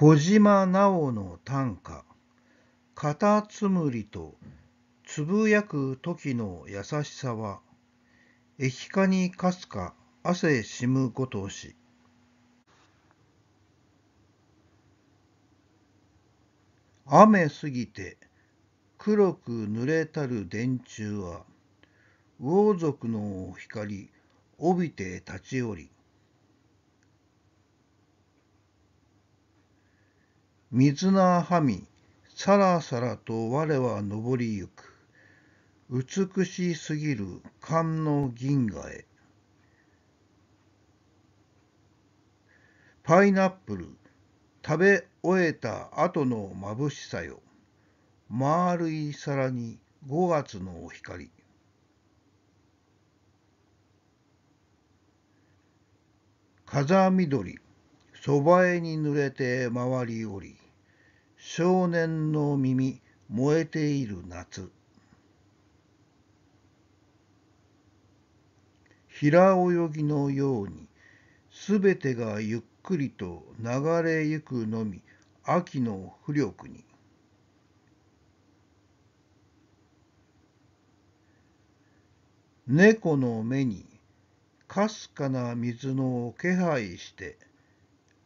小島なおの短歌「カタツムリとつぶやく時の優しさはき化にかすか汗しむごとし」雨すぎて黒く濡れたる電柱は魚族の光帯びて立ち寄り水なはみ、さらさらと我は登りゆく。美しすぎる観の銀河へ。パイナップル、食べ終えた後の眩しさよ。丸い皿に5月のお光。風緑、そばえに濡れて回りおり。少年の耳燃えている夏平泳ぎのようにすべてがゆっくりと流れゆくのみ秋の浮力に猫の目にかすかな水の気配して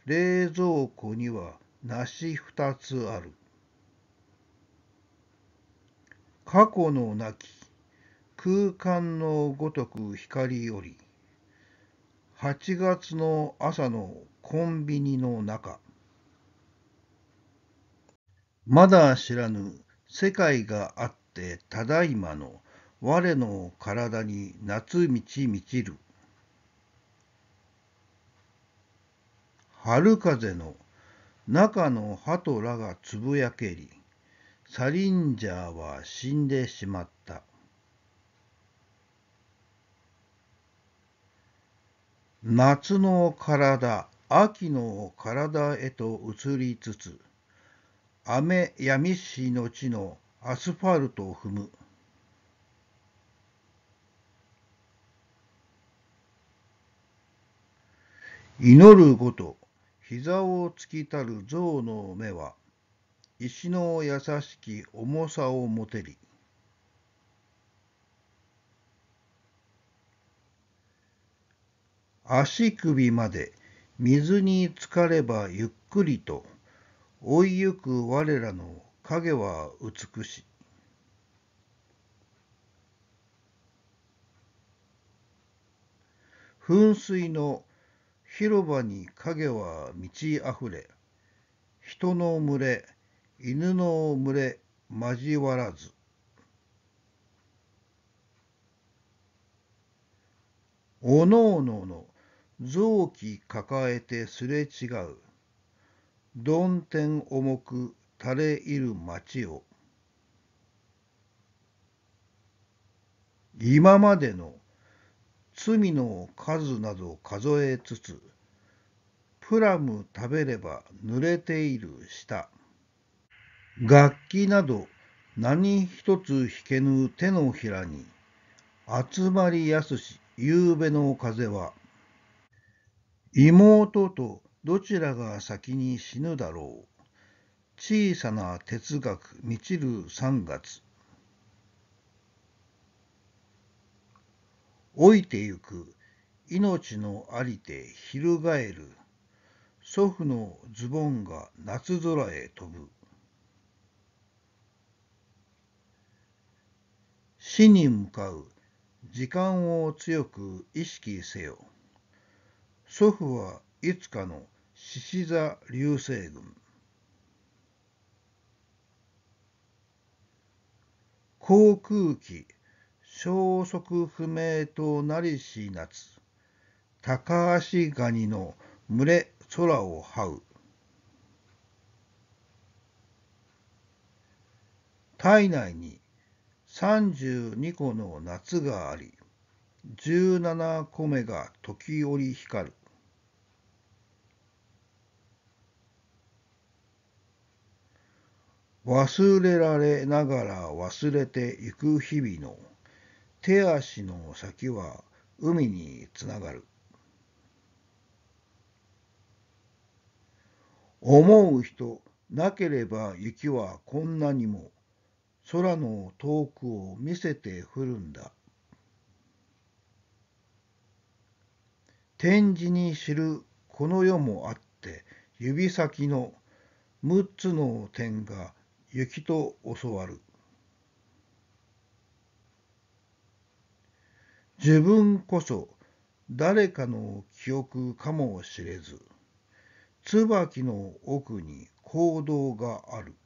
冷蔵庫には梨二つある。過去のなき空間のごとく光より八月の朝のコンビニの中まだ知らぬ世界があってただいまの我の体に夏満ち満ちる春風の中の鳩らがつぶやけり、サリンジャーは死んでしまった。夏の体、秋の体へと移りつつ、雨やみしの地のアスファルトを踏む。祈るごと膝を突きたる象の目は、石の優しき重さをもてり。足首まで水に浸かればゆっくりと、追いゆく我らの影は美しい。噴水の広場に影は満ち溢れ、人の群れ、犬の群れ交わらず。おのおのの臓器抱えてすれ違う。鈍天重く垂れ入る町を。今までの罪の数など数えつつ、プラム食べれば濡れている舌。楽器など何一つ弾けぬ手のひらに、集まりやすし、夕べの風は、妹とどちらが先に死ぬだろう。小さな哲学満ちる三月。老いてゆく命のありて翻る祖父のズボンが夏空へ飛ぶ死に向かう時間を強く意識せよ祖父はいつかの獅子座流星群航空機消息不明となりし夏。高足ガニの群れ空を這う。体内に32個の夏があり、17個目が時折光る。忘れられながら忘れてゆく日々の手足の先は海につながる。思う人なければ雪はこんなにも空の遠くを見せて降るんだ。展示に知るこの世もあって指先の6つの点が雪と教わる。自分こそ誰かの記憶かもしれず椿の奥に行動がある